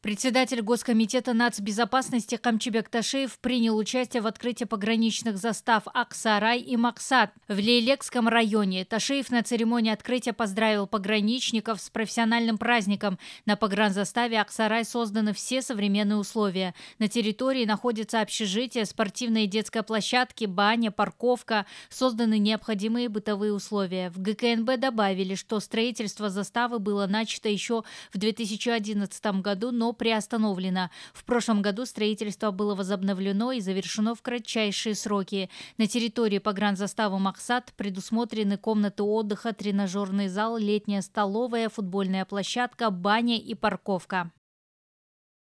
Председатель Госкомитета нацбезопасности Камчибек Ташеев принял участие в открытии пограничных застав Аксарай и Максат в Лейлекском районе. Ташеев на церемонии открытия поздравил пограничников с профессиональным праздником. На погранзаставе Аксарай созданы все современные условия. На территории находятся общежитие, спортивные и детские площадки, баня, парковка. Созданы необходимые бытовые условия. В ГКНБ добавили, что строительство заставы было начато еще в 2011 году, но давно приостановлена. В прошлом году строительство было возобновлено и завершено в кратчайшие сроки. На территории погранзаставы Максат предусмотрены комнаты отдыха, тренажерный зал, летняя столовая, футбольная площадка, баня и парковка.